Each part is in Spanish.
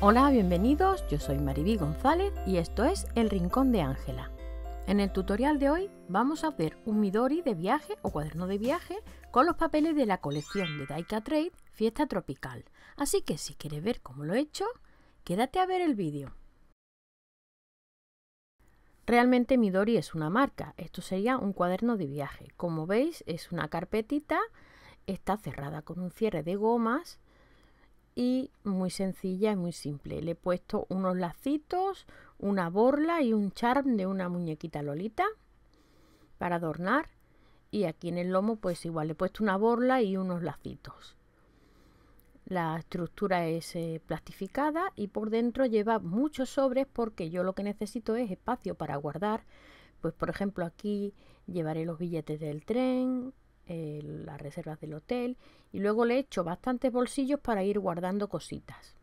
Hola, bienvenidos, yo soy Maribí González y esto es El Rincón de Ángela. En el tutorial de hoy vamos a hacer un Midori de viaje o cuaderno de viaje con los papeles de la colección de Daika Trade Fiesta Tropical. Así que si quieres ver cómo lo he hecho, quédate a ver el vídeo. Realmente Midori es una marca, esto sería un cuaderno de viaje. Como veis es una carpetita, está cerrada con un cierre de gomas y muy sencilla y muy simple. Le he puesto unos lacitos, una borla y un charm de una muñequita lolita para adornar y aquí en el lomo pues igual le he puesto una borla y unos lacitos. La estructura es eh, plastificada y por dentro lleva muchos sobres porque yo lo que necesito es espacio para guardar. Pues por ejemplo aquí llevaré los billetes del tren, las reservas del hotel y luego le he hecho bastantes bolsillos para ir guardando cositas.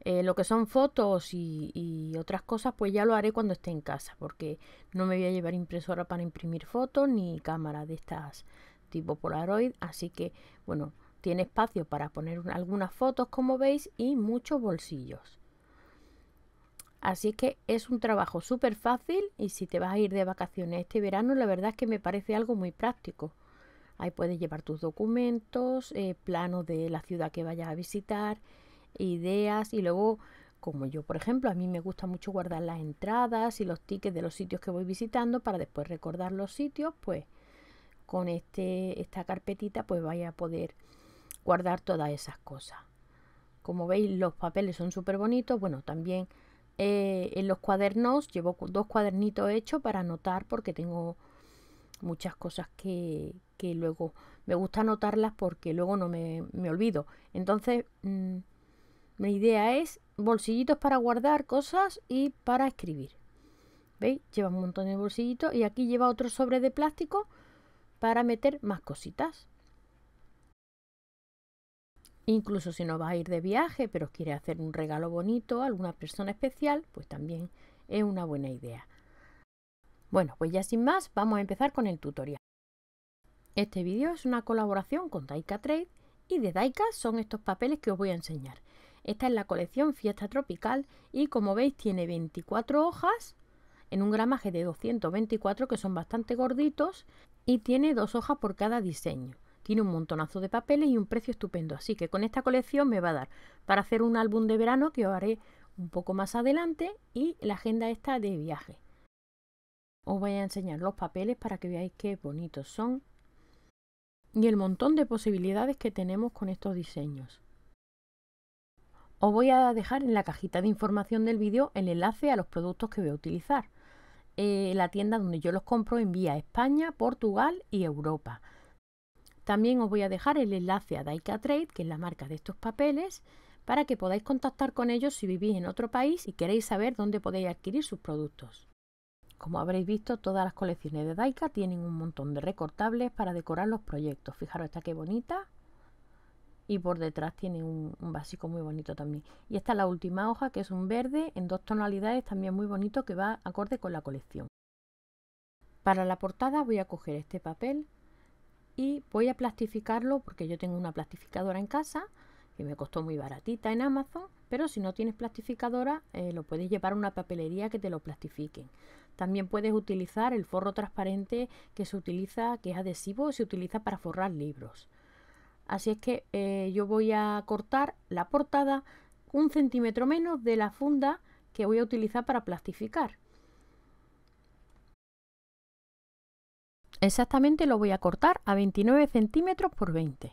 Eh, lo que son fotos y, y, otras cosas, pues ya lo haré cuando esté en casa, porque no me voy a llevar impresora para imprimir fotos ni cámara de estas tipo Polaroid, así que bueno, tiene espacio para poner algunas fotos como veis y muchos bolsillos. Así que es un trabajo súper fácil y si te vas a ir de vacaciones este verano, la verdad es que me parece algo muy práctico. Ahí puedes llevar tus documentos, eh, planos de la ciudad que vayas a visitar, ideas y luego, como yo por ejemplo, a mí me gusta mucho guardar las entradas y los tickets de los sitios que voy visitando para después recordar los sitios, pues con este, esta carpetita pues vaya a poder guardar todas esas cosas. Como veis los papeles son súper bonitos, bueno también eh, en los cuadernos llevo dos cuadernitos hechos para anotar porque tengo muchas cosas que, luego me gusta anotarlas porque luego no me, olvido. Entonces, mi mm, idea es bolsillitos para guardar cosas y para escribir. ¿Veis? Lleva un montón de bolsillitos y aquí lleva otro sobre de plástico para meter más cositas. Incluso si no vas a ir de viaje, pero quieres hacer un regalo bonito a alguna persona especial, pues también es una buena idea. Bueno, pues ya sin más, vamos a empezar con el tutorial. Este vídeo es una colaboración con Daika Trade y de Daika son estos papeles que os voy a enseñar. Esta es la colección Fiesta Tropical y como veis tiene 24 hojas en un gramaje de 224 que son bastante gorditos y tiene dos hojas por cada diseño. Tiene un montonazo de papeles y un precio estupendo, así que con esta colección me va a dar para hacer un álbum de verano que os haré un poco más adelante y la agenda esta de viaje. Os voy a enseñar los papeles para que veáis qué bonitos son y el montón de posibilidades que tenemos con estos diseños. Os voy a dejar en la cajita de información del vídeo el enlace a los productos que voy a utilizar. Eh, la tienda donde yo los compro envía a España, Portugal y Europa. También os voy a dejar el enlace a Daika Trade, que es la marca de estos papeles, para que podáis contactar con ellos si vivís en otro país y queréis saber dónde podéis adquirir sus productos. Como habréis visto, todas las colecciones de Daika tienen un montón de recortables para decorar los proyectos. Fijaros, esta que bonita. Y por detrás tiene un, básico muy bonito también. Y esta es la última hoja, que es un verde en dos tonalidades, también muy bonito, que va acorde con la colección. Para la portada voy a coger este papel y voy a plastificarlo porque yo tengo una plastificadora en casa que me costó muy baratita en Amazon, pero si no tienes plastificadora eh, lo puedes llevar a una papelería que te lo plastifiquen. También puedes utilizar el forro transparente que se utiliza, que es adhesivo, se utiliza para forrar libros. Así es que eh, yo voy a cortar la portada un centímetro menos de la funda que voy a utilizar para plastificar. Exactamente lo voy a cortar a 29 centímetros por 20.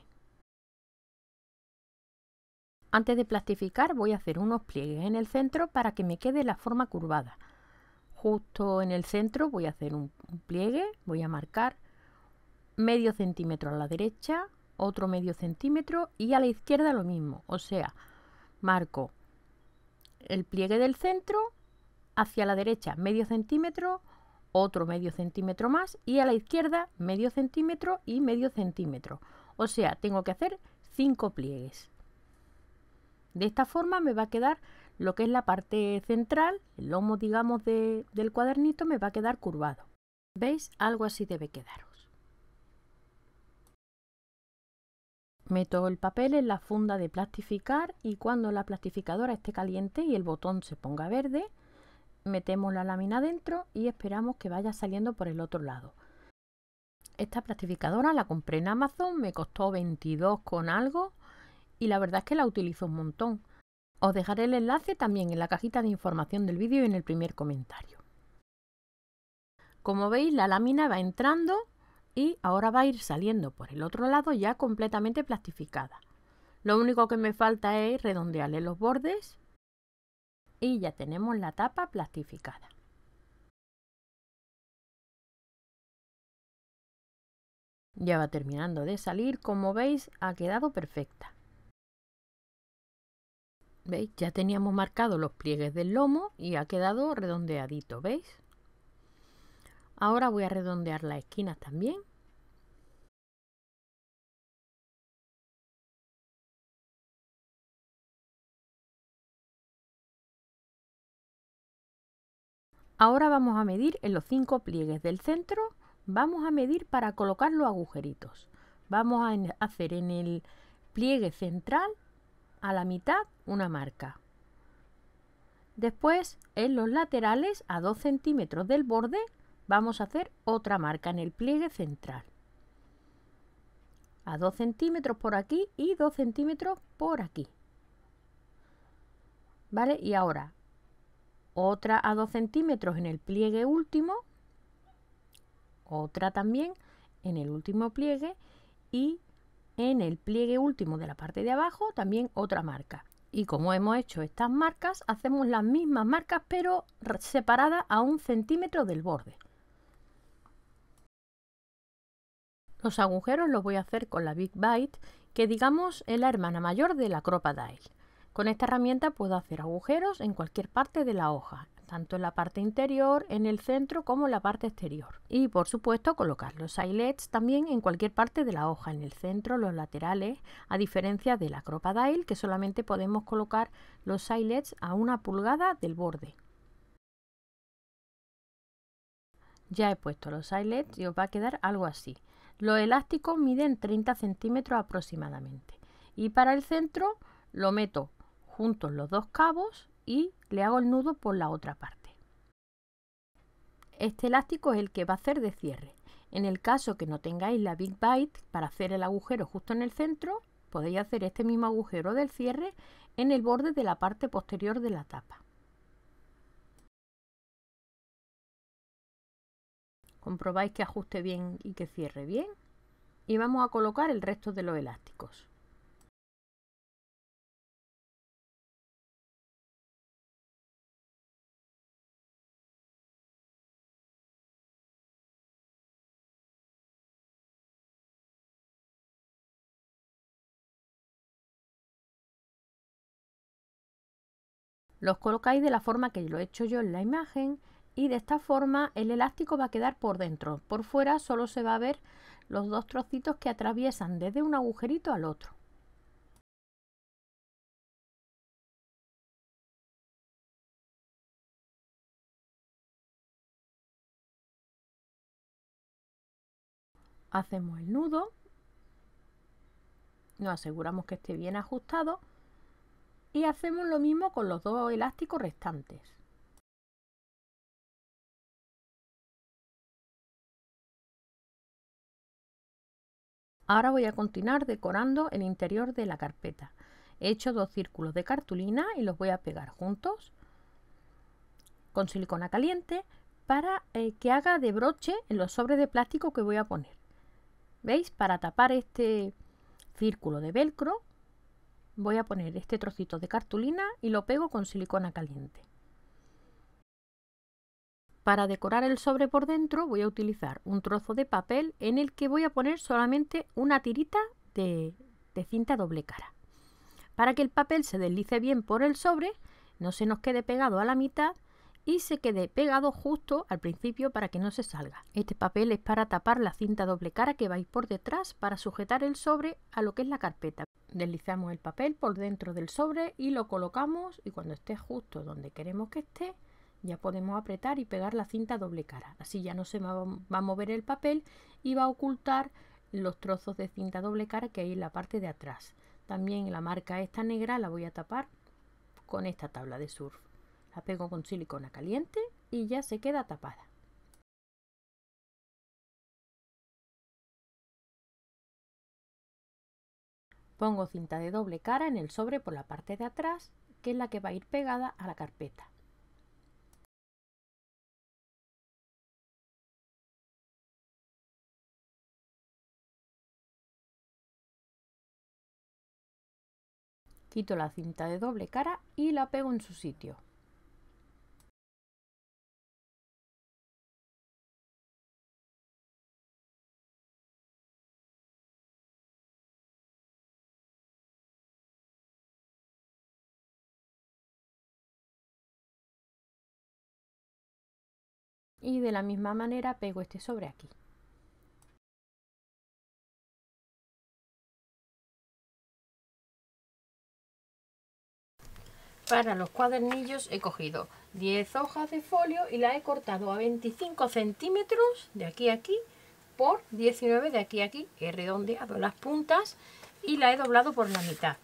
Antes de plastificar voy a hacer unos pliegues en el centro para que me quede la forma curvada. Justo en el centro voy a hacer un, pliegue, voy a marcar medio centímetro a la derecha, otro medio centímetro y a la izquierda lo mismo. O sea, marco el pliegue del centro, hacia la derecha medio centímetro, otro medio centímetro más y a la izquierda medio centímetro y medio centímetro. O sea, tengo que hacer cinco pliegues. De esta forma me va a quedar lo que es la parte central, el lomo digamos de, del cuadernito me va a quedar curvado. ¿Veis? Algo así debe quedaros. Meto el papel en la funda de plastificar y cuando la plastificadora esté caliente y el botón se ponga verde, metemos la lámina dentro y esperamos que vaya saliendo por el otro lado. Esta plastificadora la compré en Amazon, me costó 22 con algo y la verdad es que la utilizo un montón. Os dejaré el enlace también en la cajita de información del vídeo y en el primer comentario. Como veis la lámina va entrando y ahora va a ir saliendo por el otro lado ya completamente plastificada. Lo único que me falta es redondearle los bordes y ya tenemos la tapa plastificada. Ya va terminando de salir, como veis ha quedado perfecta. ¿Veis? Ya teníamos marcados los pliegues del lomo y ha quedado redondeadito, ¿veis? Ahora voy a redondear las esquinas también Ahora vamos a medir en los cinco pliegues del centro, vamos a medir para colocar los agujeritos. Vamos a hacer en el pliegue central a la mitad una marca. Después en los laterales a 2 centímetros del borde vamos a hacer otra marca en el pliegue central. A 2 centímetros por aquí y 2 centímetros por aquí. ¿Vale? Y ahora otra a 2 centímetros en el pliegue último, otra también en el último pliegue y en el pliegue último de la parte de abajo también otra marca. Y como hemos hecho estas marcas, hacemos las mismas marcas pero separadas a un centímetro del borde. Los agujeros los voy a hacer con la Big Bite, que digamos es la hermana mayor de la Crocodile. Con esta herramienta puedo hacer agujeros en cualquier parte de la hoja, tanto en la parte interior, en el centro como en la parte exterior. Y por supuesto colocar los eyelets también en cualquier parte de la hoja, en el centro, los laterales, a diferencia de del Dial, que solamente podemos colocar los eyelets a una pulgada del borde. Ya he puesto los eyelets y os va a quedar algo así. Los elásticos miden 30 centímetros aproximadamente. Y para el centro lo meto juntos los dos cabos y le hago el nudo por la otra parte. Este elástico es el que va a hacer de cierre. En el caso que no tengáis la Big Bite para hacer el agujero justo en el centro, podéis hacer este mismo agujero del cierre en el borde de la parte posterior de la tapa. Comprobáis que ajuste bien y que cierre bien. Y vamos a colocar el resto de los elásticos. Los colocáis de la forma que lo he hecho yo en la imagen y de esta forma el elástico va a quedar por dentro. Por fuera solo se va a ver los dos trocitos que atraviesan desde un agujerito al otro. Hacemos el nudo, nos aseguramos que esté bien ajustado y hacemos lo mismo con los dos elásticos restantes. Ahora voy a continuar decorando el interior de la carpeta. He hecho dos círculos de cartulina y los voy a pegar juntos con silicona caliente para eh, que haga de broche en los sobres de plástico que voy a poner. ¿Veis? Para tapar este círculo de velcro voy a poner este trocito de cartulina y lo pego con silicona caliente. Para decorar el sobre por dentro voy a utilizar un trozo de papel en el que voy a poner solamente una tirita de, cinta doble cara. Para que el papel se deslice bien por el sobre, no se nos quede pegado a la mitad y se quede pegado justo al principio para que no se salga. Este papel es para tapar la cinta doble cara que vais por detrás para sujetar el sobre a lo que es la carpeta. Deslizamos el papel por dentro del sobre y lo colocamos y cuando esté justo donde queremos que esté, ya podemos apretar y pegar la cinta doble cara. Así ya no se va a mover el papel y va a ocultar los trozos de cinta doble cara que hay en la parte de atrás. También la marca esta negra la voy a tapar con esta tabla de surf. La pego con silicona caliente y ya se queda tapada. Pongo cinta de doble cara en el sobre por la parte de atrás, que es la que va a ir pegada a la carpeta. Quito la cinta de doble cara y la pego en su sitio. y de la misma manera pego este sobre aquí Para los cuadernillos he cogido 10 hojas de folio y la he cortado a 25 centímetros de aquí a aquí por 19 de aquí a aquí. He redondeado las puntas y la he doblado por la mitad.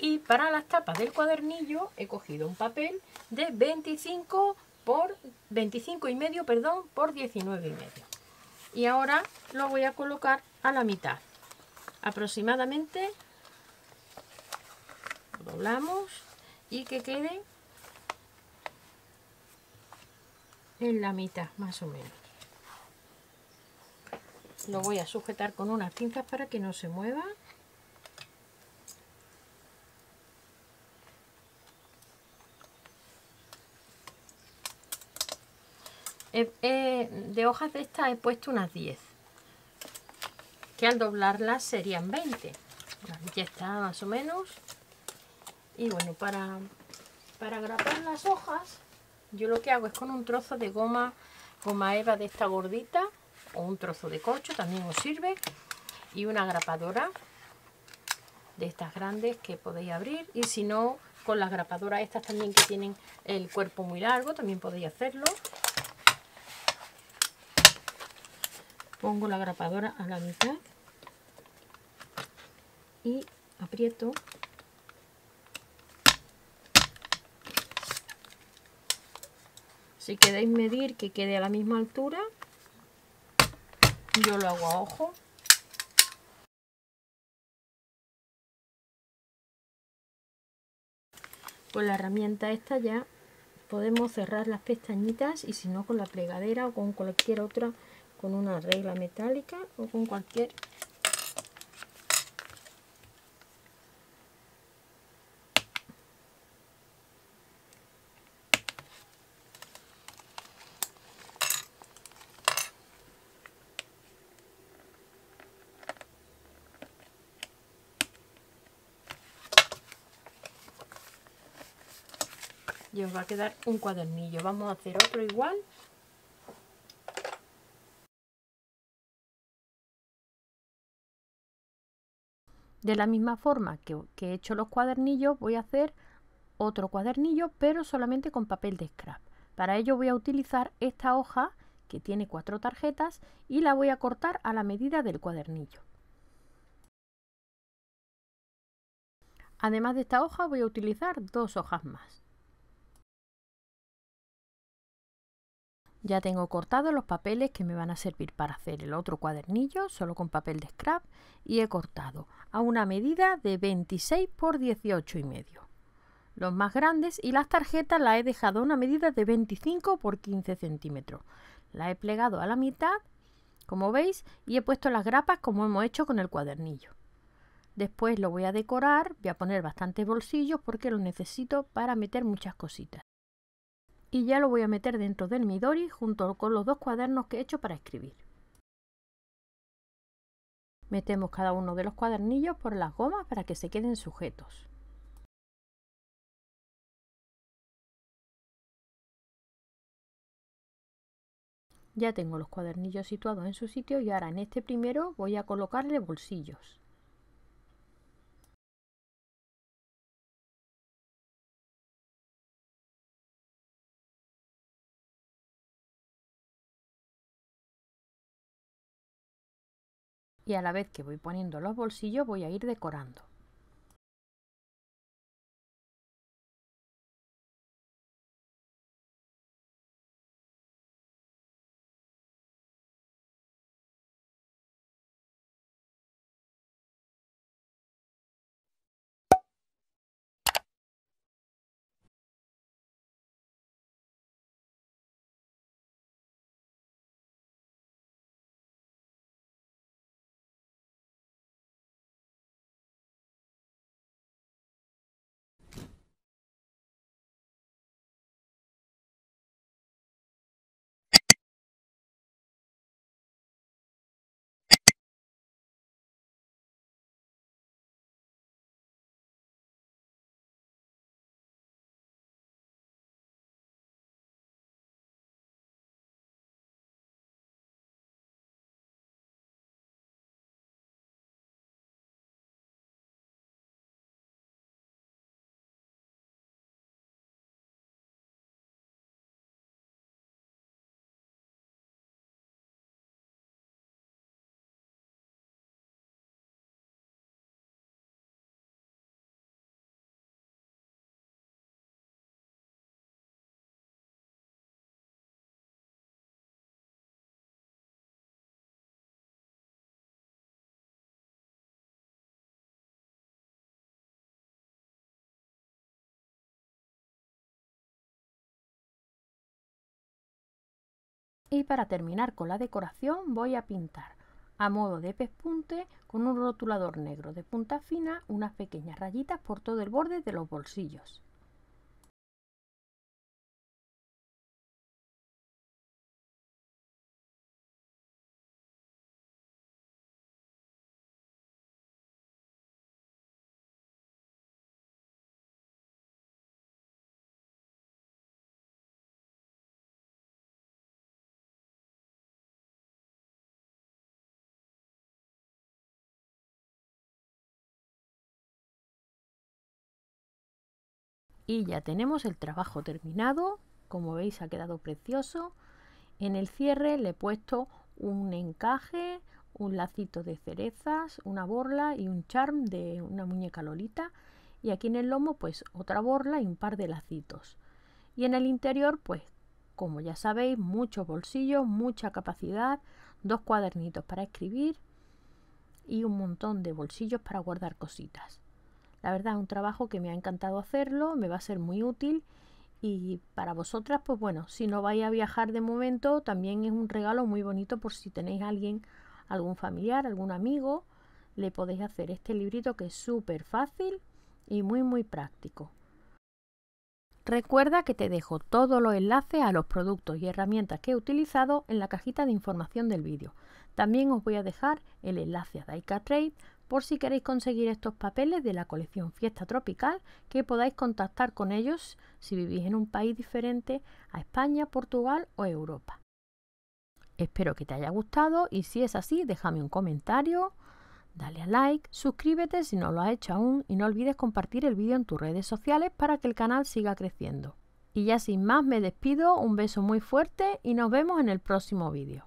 Y para las tapas del cuadernillo he cogido un papel de 25 por 25 y medio, perdón, por 19 y medio. Y ahora lo voy a colocar a la mitad. Aproximadamente doblamos y que quede en la mitad, más o menos. Lo voy a sujetar con unas pinzas para que no se mueva. de hojas de estas he puesto unas 10 que al doblarlas serían 20 ya está más o menos y bueno para para grapar las hojas yo lo que hago es con un trozo de goma goma eva de esta gordita o un trozo de corcho también os sirve y una grapadora de estas grandes que podéis abrir y si no con las grapadoras estas también que tienen el cuerpo muy largo también podéis hacerlo pongo la grapadora a la mitad y aprieto si queréis medir que quede a la misma altura yo lo hago a ojo con la herramienta esta ya podemos cerrar las pestañitas y si no con la plegadera o con cualquier otra con una regla metálica o con cualquier y os va a quedar un cuadernillo vamos a hacer otro igual De la misma forma que, que he hecho los cuadernillos, voy a hacer otro cuadernillo, pero solamente con papel de scrap. Para ello voy a utilizar esta hoja que tiene cuatro tarjetas y la voy a cortar a la medida del cuadernillo. Además de esta hoja voy a utilizar dos hojas más. Ya tengo cortados los papeles que me van a servir para hacer el otro cuadernillo, solo con papel de scrap, y he cortado a una medida de 26 por 18 y medio. Los más grandes y las tarjetas las he dejado a una medida de 25 por 15 centímetros. La he plegado a la mitad, como veis, y he puesto las grapas como hemos hecho con el cuadernillo. Después lo voy a decorar, voy a poner bastantes bolsillos porque lo necesito para meter muchas cositas y ya lo voy a meter dentro del Midori junto con los dos cuadernos que he hecho para escribir. Metemos cada uno de los cuadernillos por las gomas para que se queden sujetos. Ya tengo los cuadernillos situados en su sitio y ahora en este primero voy a colocarle bolsillos. y a la vez que voy poniendo los bolsillos voy a ir decorando. Y para terminar con la decoración voy a pintar a modo de pespunte con un rotulador negro de punta fina unas pequeñas rayitas por todo el borde de los bolsillos. Y ya tenemos el trabajo terminado, como veis ha quedado precioso. En el cierre le he puesto un encaje, un lacito de cerezas, una borla y un charm de una muñeca lolita. Y aquí en el lomo pues otra borla y un par de lacitos. Y en el interior pues como ya sabéis muchos bolsillos, mucha capacidad, dos cuadernitos para escribir y un montón de bolsillos para guardar cositas. La verdad es un trabajo que me ha encantado hacerlo, me va a ser muy útil y para vosotras, pues bueno, si no vais a viajar de momento, también es un regalo muy bonito por si tenéis a alguien, algún familiar, algún amigo, le podéis hacer este librito que es súper fácil y muy muy práctico. Recuerda que te dejo todos los enlaces a los productos y herramientas que he utilizado en la cajita de información del vídeo. También os voy a dejar el enlace a Daika Trade por si queréis conseguir estos papeles de la colección Fiesta Tropical, que podáis contactar con ellos si vivís en un país diferente a España, Portugal o Europa. Espero que te haya gustado y si es así, déjame un comentario, dale a like, suscríbete si no lo has hecho aún y no olvides compartir el vídeo en tus redes sociales para que el canal siga creciendo. Y ya sin más me despido, un beso muy fuerte y nos vemos en el próximo vídeo.